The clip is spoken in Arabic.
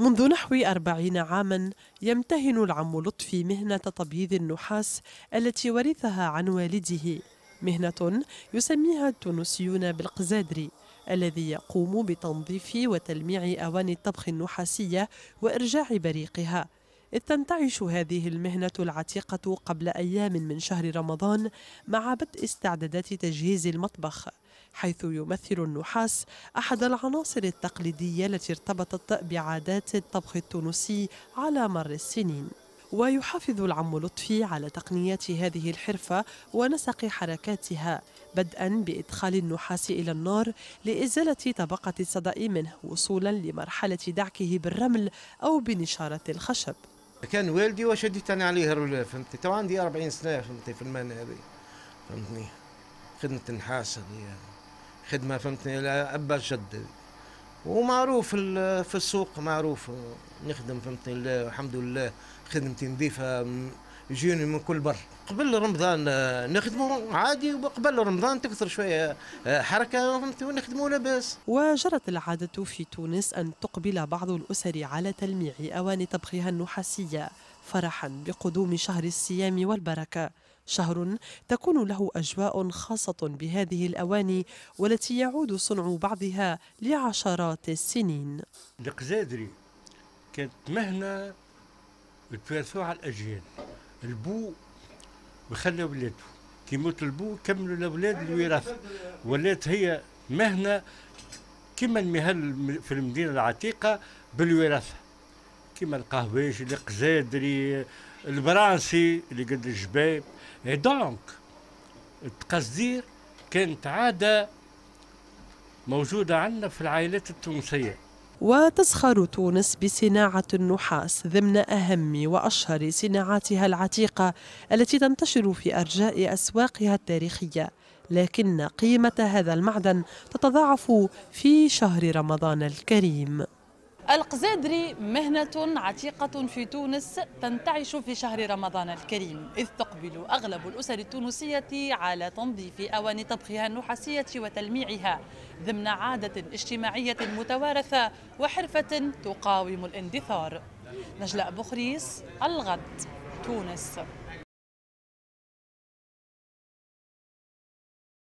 منذ نحو أربعين عاما يمتهن العم لطفي مهنة تبييض النحاس التي ورثها عن والده مهنة يسميها التونسيون بالقزادري الذي يقوم بتنظيف وتلميع أواني الطبخ النحاسية وإرجاع بريقها إذ تنتعش هذه المهنة العتيقة قبل أيام من شهر رمضان مع بدء استعدادات تجهيز المطبخ حيث يمثل النحاس أحد العناصر التقليدية التي ارتبطت بعادات الطبخ التونسي على مر السنين ويحافظ العم لطفي على تقنيات هذه الحرفة ونسق حركاتها بدءا بإدخال النحاس إلى النار لإزالة طبقة الصدأ منه وصولا لمرحلة دعكه بالرمل أو بنشارة الخشب كان والدي وشديت أنا عليه الرولة فهمتي تو عندي 40 سنة فهمتي في المهنه هذه فهمتني خدمة النحاس هذه خدمه فهمتني ابا جد ومعروف في السوق معروف نخدم فهمتني الحمد لله خدمتي نظيفه يجوني من كل بر قبل رمضان آه، نخدموا عادي وقبل رمضان تكثر شويه آه، حركه فهمتني ونخدموا لاباس وجرت العاده في تونس ان تقبل بعض الاسر على تلميع اواني طبخها النحاسيه فرحا بقدوم شهر الصيام والبركه شهر تكون له أجواء خاصة بهذه الأواني والتي يعود صنع بعضها لعشرات السنين القزادري كانت مهنة تورثوها على الأجيال البو وخلى ولاده كي البو كملوا الأولاد الوراثة ولات هي مهنة كما المهن في المدينة العتيقة بالوراثة كما القهويش القزادري البرانسي اللي قد الجباب إيه دونك التقصدير كانت عادة موجودة عندنا في العائلات التونسية وتزخر تونس بصناعة النحاس ضمن أهم وأشهر صناعاتها العتيقة التي تنتشر في أرجاء أسواقها التاريخية لكن قيمة هذا المعدن تتضاعف في شهر رمضان الكريم القزادري مهنة عتيقة في تونس تنتعش في شهر رمضان الكريم إذ تقبل أغلب الأسر التونسية على تنظيف أواني طبخها النحاسية وتلميعها ضمن عادة اجتماعية متوارثة وحرفة تقاوم الاندثار نجلاء بخريس الغد تونس